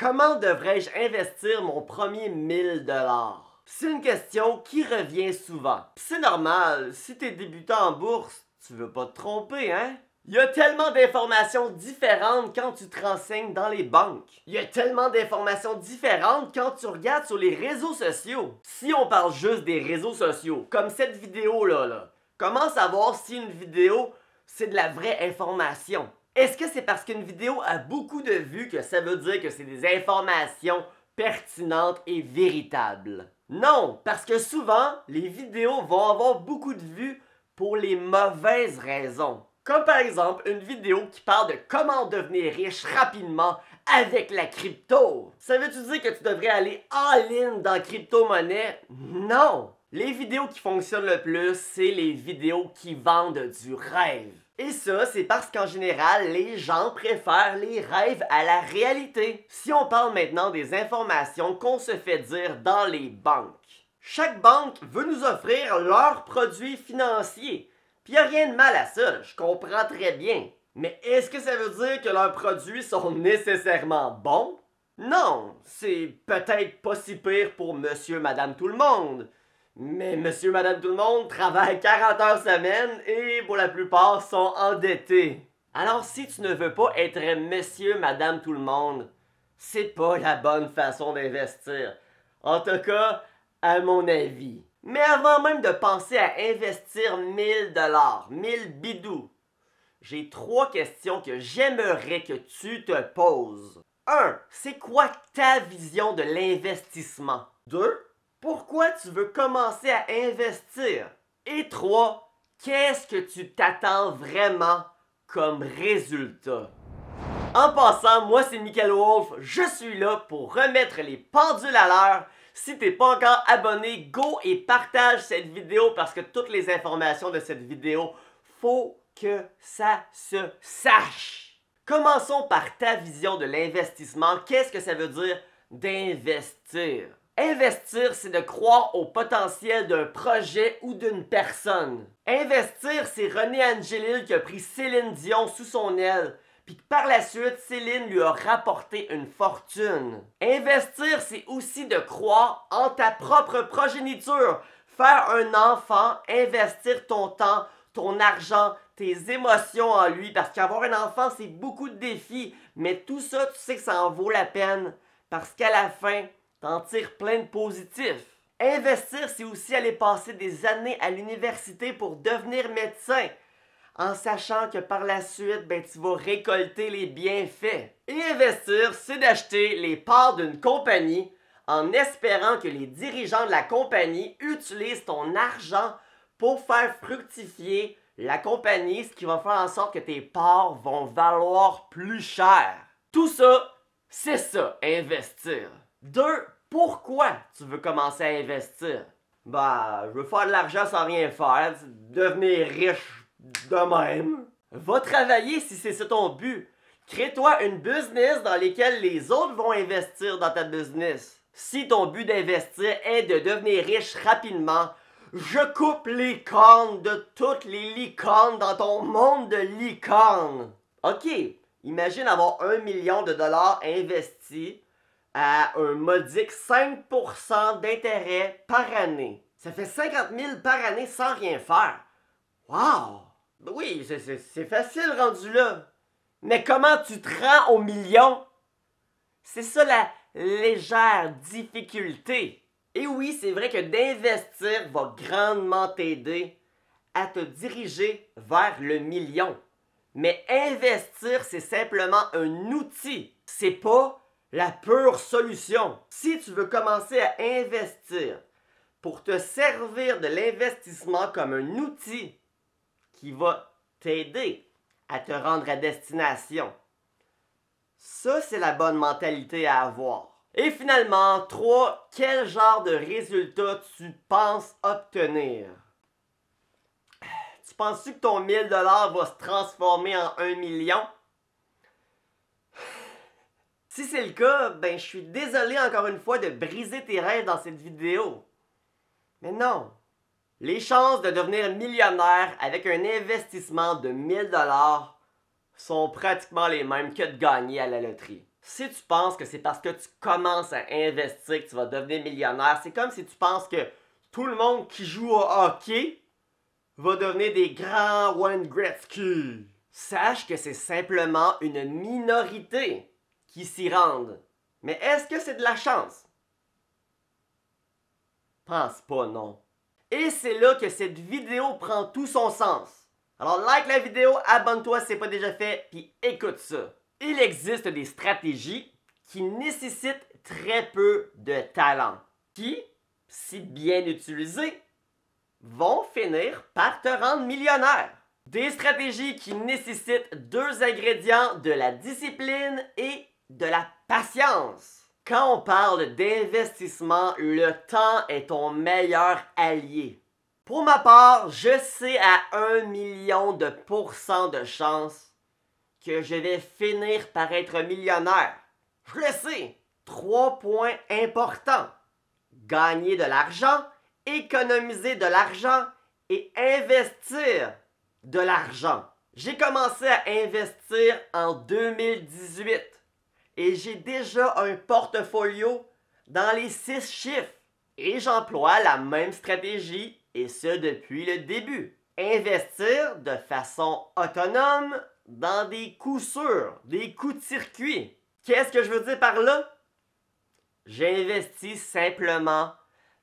Comment devrais-je investir mon premier 1000 dollars? C'est une question qui revient souvent. C'est normal, si t'es débutant en bourse, tu veux pas te tromper, hein? Il y a tellement d'informations différentes quand tu te renseignes dans les banques. Il y a tellement d'informations différentes quand tu regardes sur les réseaux sociaux. Si on parle juste des réseaux sociaux, comme cette vidéo-là, là, comment savoir si une vidéo, c'est de la vraie information? Est-ce que c'est parce qu'une vidéo a beaucoup de vues que ça veut dire que c'est des informations pertinentes et véritables? Non, parce que souvent, les vidéos vont avoir beaucoup de vues pour les mauvaises raisons. Comme par exemple une vidéo qui parle de comment devenir riche rapidement avec la crypto. Ça veut-tu dire que tu devrais aller en ligne dans crypto-monnaie? Non! Les vidéos qui fonctionnent le plus, c'est les vidéos qui vendent du rêve. Et ça, c'est parce qu'en général, les gens préfèrent les rêves à la réalité. Si on parle maintenant des informations qu'on se fait dire dans les banques. Chaque banque veut nous offrir leurs produits financiers. Puis y a rien de mal à ça, je comprends très bien. Mais est-ce que ça veut dire que leurs produits sont nécessairement bons? Non, c'est peut-être pas si pire pour monsieur, madame, tout le monde. Mais monsieur, madame, tout le monde travaille 40 heures semaine et pour la plupart sont endettés. Alors si tu ne veux pas être monsieur, madame, tout le monde, c'est pas la bonne façon d'investir. En tout cas, à mon avis. Mais avant même de penser à investir 1000 dollars, 1000 bidous, j'ai trois questions que j'aimerais que tu te poses. 1. C'est quoi ta vision de l'investissement? 2 pourquoi tu veux commencer à investir? Et 3. Qu'est-ce que tu t'attends vraiment comme résultat? En passant, moi c'est Michael Wolf, je suis là pour remettre les pendules à l'heure. Si t'es pas encore abonné, go et partage cette vidéo parce que toutes les informations de cette vidéo, faut que ça se sache. Commençons par ta vision de l'investissement. Qu'est-ce que ça veut dire d'investir? Investir, c'est de croire au potentiel d'un projet ou d'une personne. Investir, c'est René Angelil qui a pris Céline Dion sous son aile, puis par la suite, Céline lui a rapporté une fortune. Investir, c'est aussi de croire en ta propre progéniture. Faire un enfant, investir ton temps, ton argent, tes émotions en lui, parce qu'avoir un enfant, c'est beaucoup de défis, mais tout ça, tu sais que ça en vaut la peine, parce qu'à la fin, T'en tires plein de positifs. Investir, c'est aussi aller passer des années à l'université pour devenir médecin, en sachant que par la suite, ben, tu vas récolter les bienfaits. investir, c'est d'acheter les parts d'une compagnie en espérant que les dirigeants de la compagnie utilisent ton argent pour faire fructifier la compagnie, ce qui va faire en sorte que tes parts vont valoir plus cher. Tout ça, c'est ça, investir. Deux, pourquoi tu veux commencer à investir? Bah, je veux faire de l'argent sans rien faire, devenir riche de même. Va travailler si c'est ton but. Crée-toi une business dans laquelle les autres vont investir dans ta business. Si ton but d'investir est de devenir riche rapidement, je coupe les cornes de toutes les licornes dans ton monde de licornes. Ok, imagine avoir un million de dollars investis à un modique 5% d'intérêt par année. Ça fait 50 000 par année sans rien faire. Wow! Oui, c'est facile rendu là. Mais comment tu te rends au million? C'est ça la légère difficulté. Et oui, c'est vrai que d'investir va grandement t'aider à te diriger vers le million. Mais investir, c'est simplement un outil. C'est pas la pure solution. Si tu veux commencer à investir pour te servir de l'investissement comme un outil qui va t'aider à te rendre à destination. Ça, c'est la bonne mentalité à avoir. Et finalement, 3. Quel genre de résultat tu penses obtenir? Tu penses-tu que ton 1000$ va se transformer en 1 million? Si c'est le cas, ben je suis désolé encore une fois de briser tes rêves dans cette vidéo. Mais non, les chances de devenir millionnaire avec un investissement de 1000 dollars sont pratiquement les mêmes que de gagner à la loterie. Si tu penses que c'est parce que tu commences à investir que tu vas devenir millionnaire, c'est comme si tu penses que tout le monde qui joue au hockey va devenir des grands Wayne Gretzky. Sache que c'est simplement une minorité qui s'y rendent. Mais est-ce que c'est de la chance? Pense pas, non. Et c'est là que cette vidéo prend tout son sens. Alors like la vidéo, abonne-toi si c'est pas déjà fait, puis écoute ça. Il existe des stratégies qui nécessitent très peu de talent, qui, si bien utilisées, vont finir par te rendre millionnaire. Des stratégies qui nécessitent deux ingrédients de la discipline et de la patience. Quand on parle d'investissement, le temps est ton meilleur allié. Pour ma part, je sais à 1 million de pourcents de chance que je vais finir par être millionnaire. Je le sais. Trois points importants. Gagner de l'argent, économiser de l'argent et investir de l'argent. J'ai commencé à investir en 2018 et j'ai déjà un portfolio dans les six chiffres. Et j'emploie la même stratégie, et ce depuis le début. Investir de façon autonome dans des coups sûrs, des coups de circuit. Qu'est-ce que je veux dire par là? J'investis simplement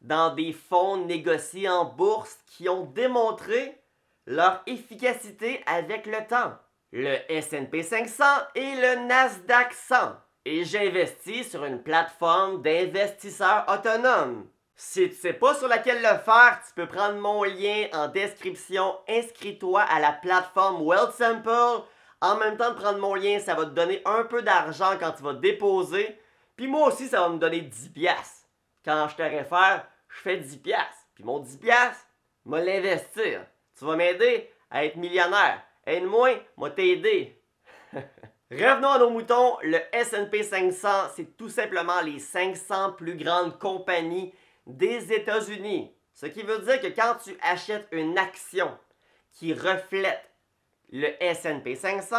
dans des fonds négociés en bourse qui ont démontré leur efficacité avec le temps. Le SP 500 et le Nasdaq 100 et j'investis sur une plateforme d'investisseurs autonomes. Si tu sais pas sur laquelle le faire, tu peux prendre mon lien en description, inscris-toi à la plateforme Wealth Sample. En même temps de prendre mon lien, ça va te donner un peu d'argent quand tu vas déposer. Puis moi aussi, ça va me donner 10 pièces. Quand je te réfère, je fais 10 pièces. Puis mon 10 pièces, moi l'investir. Tu vas m'aider à être millionnaire. Aide-moi, moi t'aider. Revenons à nos moutons. Le S&P 500, c'est tout simplement les 500 plus grandes compagnies des États-Unis. Ce qui veut dire que quand tu achètes une action qui reflète le S&P 500,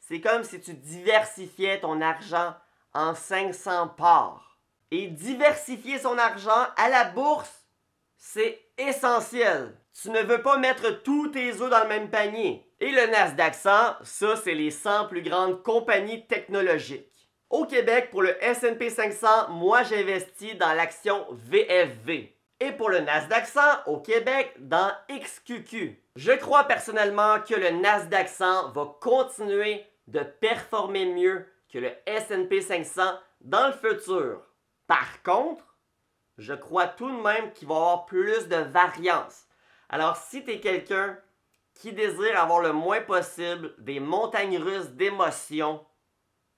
c'est comme si tu diversifiais ton argent en 500 parts. Et diversifier son argent à la bourse, c'est essentiel. Tu ne veux pas mettre tous tes œufs dans le même panier. Et le Nasdaq 100, ça, c'est les 100 plus grandes compagnies technologiques. Au Québec, pour le S&P 500, moi, j'investis dans l'action VFV. Et pour le Nasdaq 100, au Québec, dans XQQ. Je crois personnellement que le Nasdaq 100 va continuer de performer mieux que le S&P 500 dans le futur. Par contre, je crois tout de même qu'il va y avoir plus de variance. Alors, si tu es quelqu'un qui désire avoir le moins possible des montagnes russes d'émotions,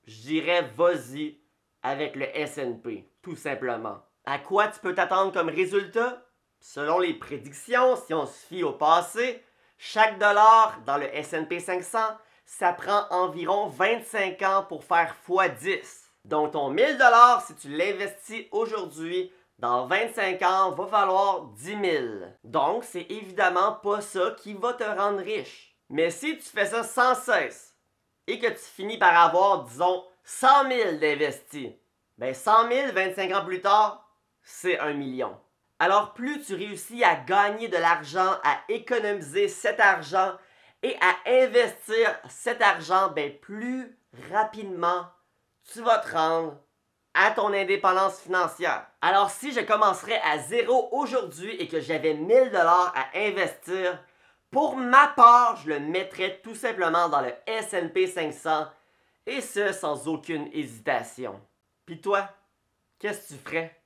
j'irai vas-y avec le S&P, tout simplement. À quoi tu peux t'attendre comme résultat? Selon les prédictions, si on se fie au passé, chaque dollar dans le S&P 500, ça prend environ 25 ans pour faire x10. Donc ton 1000 dollars, si tu l'investis aujourd'hui, dans 25 ans, il va falloir 10 000. Donc, c'est évidemment pas ça qui va te rendre riche. Mais si tu fais ça sans cesse et que tu finis par avoir, disons, 100 000 d'investis, ben 100 000 25 ans plus tard, c'est 1 million. Alors, plus tu réussis à gagner de l'argent, à économiser cet argent et à investir cet argent, ben plus rapidement tu vas te rendre à ton indépendance financière. Alors si je commencerais à zéro aujourd'hui et que j'avais 1000 dollars à investir, pour ma part, je le mettrais tout simplement dans le S&P 500 et ce sans aucune hésitation. Puis toi, qu'est-ce que tu ferais